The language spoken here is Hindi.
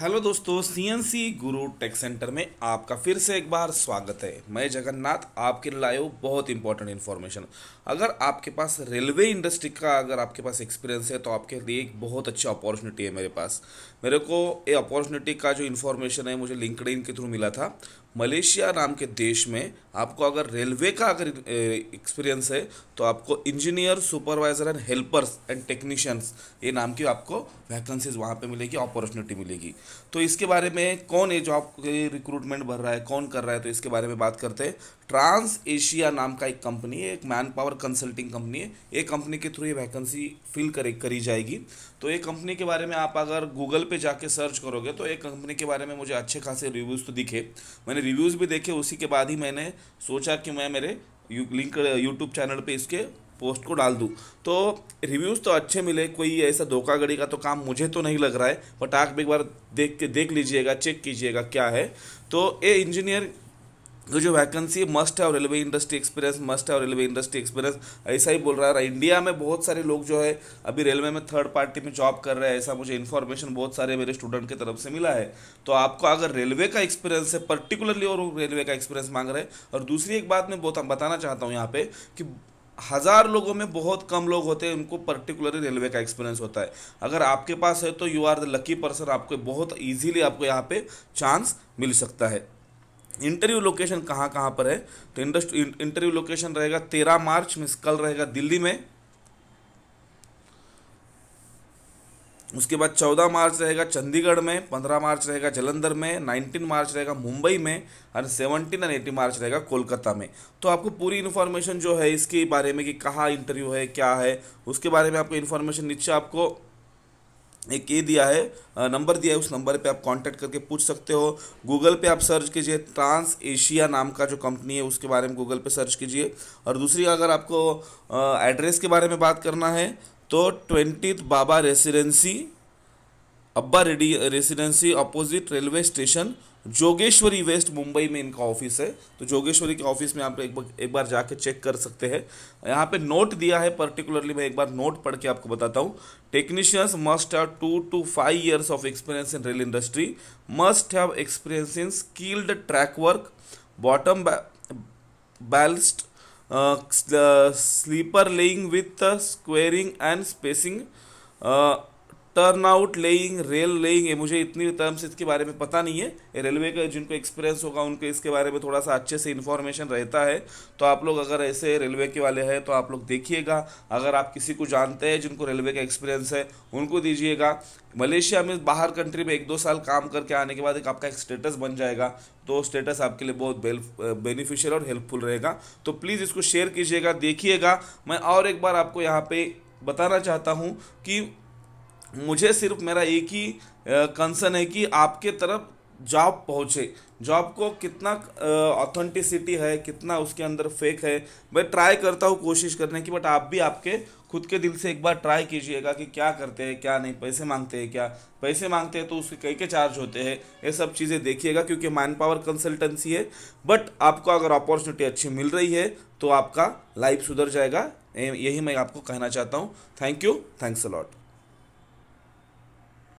हेलो दोस्तों सीएनसी गुरु टेक सेंटर में आपका फिर से एक बार स्वागत है मैं जगन्नाथ आपके लिए लाए बहुत इंपॉर्टेंट इन्फॉर्मेशन अगर आपके पास रेलवे इंडस्ट्री का अगर आपके पास एक्सपीरियंस है तो आपके लिए एक बहुत अच्छी अपॉर्चुनिटी है मेरे पास मेरे को ये अपॉर्चुनिटी का जो इन्फॉर्मेशन है मुझे लिंकड के थ्रू मिला था मलेशिया नाम के देश में आपको अगर रेलवे का अगर एक्सपीरियंस है तो आपको engineer supervisor and helpers and technicians ये नाम की आपको वैकेंसीज वहाँ पे मिलेगी अपॉर्चुनिटी मिलेगी तो इसके बारे में कौन ये जॉब के रिक्रूटमेंट भर रहा है कौन कर रहा है तो इसके बारे में बात करते हैं ट्रांस एशिया नाम का एक कंपनी है एक मैन पावर कंसल्टिंग कंपनी है ये कंपनी के थ्रू ये वैकेंसी फिल करे करी जाएगी तो ये कंपनी के बारे में आप अगर गूगल पे जाके सर्च करोगे तो ये कंपनी के बारे में मुझे अच्छे खासे रिव्यूज़ तो दिखे मैंने रिव्यूज़ भी देखे उसी के बाद ही मैंने सोचा कि मैं मेरे लिंक यूट्यूब चैनल पर इसके पोस्ट को डाल दूँ तो रिव्यूज़ तो अच्छे मिले कोई ऐसा धोखाघड़ी का तो काम मुझे तो नहीं लग रहा है बट आप एक बार देख के देख लीजिएगा चेक कीजिएगा क्या है तो ये इंजीनियर तो जो वैकेंसी है मस्ट है और रेलवे इंडस्ट्री एक्सपीरियंस मस्ट है और रेलवे इंडस्ट्री एक्सपीरियंस ऐसा ही बोल रहा है इंडिया में बहुत सारे लोग जो है अभी रेलवे में थर्ड पार्टी में जॉब कर रहे हैं ऐसा मुझे इन्फॉर्मेशन बहुत सारे मेरे स्टूडेंट की तरफ से मिला है तो आपको अगर रेलवे का एक्सपीरियंस है पर्टिकुलरली और रेलवे का एक्सपीरियंस मांग रहे हैं और दूसरी एक बात मैं बहुत बताना चाहता हूँ यहाँ पे कि हज़ार लोगों में बहुत कम लोग होते हैं उनको पर्टिकुलरली रेलवे का एक्सपीरियंस होता है अगर आपके पास है तो you are the lucky person आपको बहुत ईजीली आपको यहाँ पे चांस मिल सकता है इंटरव्यू लोकेशन कहाँ कहाँ पर है तो इंटरव्यू लोकेशन रहेगा तेरह मार्च में कल रहेगा दिल्ली में उसके बाद 14 मार्च रहेगा चंडीगढ़ में 15 मार्च रहेगा जलंधर में 19 मार्च रहेगा मुंबई में और 17 एंड 18 मार्च रहेगा कोलकाता में तो आपको पूरी इन्फॉर्मेशन जो है इसके बारे में कि कहाँ इंटरव्यू है क्या है उसके बारे में आपको इन्फॉर्मेशन नीचे आपको एक ये दिया है नंबर दिया है उस नंबर पे आप कांटेक्ट करके पूछ सकते हो गूगल पे आप सर्च कीजिए ट्रांस एशिया नाम का जो कंपनी है उसके बारे में गूगल पे सर्च कीजिए और दूसरी अगर आपको एड्रेस के बारे में बात करना है तो ट्वेंटी बाबा रेसिडेंसी अब्बा ready residency opposite railway station Jogeshwari west Mumbai में इनका ऑफिस है तो जोगेश्वरी के ऑफिस में आप एक बार एक बार जाके चेक कर सकते हैं यहाँ पे नोट दिया है पर्टिकुलरली मैं एक बार नोट पढ़ के आपको बताता हूँ technicians must have two to five years of experience in rail industry must have experience in skilled track work bottom ballast uh, sleeper laying with uh, squaring and spacing uh, turn out laying rail laying मुझे इतनी टर्म्स इसके बारे में पता नहीं है रेलवे का जिनको एक्सपीरियंस होगा उनको इसके बारे में थोड़ा सा अच्छे से इन्फॉर्मेशन रहता है तो आप लोग अगर ऐसे रेलवे के वाले हैं तो आप लोग देखिएगा अगर आप किसी को जानते हैं जिनको रेलवे का एक्सपीरियंस है उनको दीजिएगा मलेशिया में बाहर कंट्री में एक दो साल काम करके आने के बाद एक आपका एक स्टेटस बन जाएगा तो स्टेटस आपके लिए बहुत बेनिफिशियल और हेल्पफुल रहेगा तो प्लीज़ इसको शेयर कीजिएगा देखिएगा मैं और एक बार आपको यहाँ पर बताना चाहता हूँ कि मुझे सिर्फ मेरा एक ही कंसर्न है कि आपके तरफ जॉब पहुँचे जॉब को कितना ऑथेंटिसिटी है कितना उसके अंदर फेक है मैं ट्राई करता हूँ कोशिश करने की बट आप भी आपके खुद के दिल से एक बार ट्राई कीजिएगा कि क्या करते हैं क्या नहीं पैसे मांगते हैं क्या पैसे मांगते हैं तो उसके कई के चार्ज होते हैं ये सब चीज़ें देखिएगा क्योंकि मैन पावर कंसल्टेंसी है बट आपको अगर अपॉर्चुनिटी अच्छी मिल रही है तो आपका लाइफ सुधर जाएगा यही मैं आपको कहना चाहता हूँ thank you thanks a lot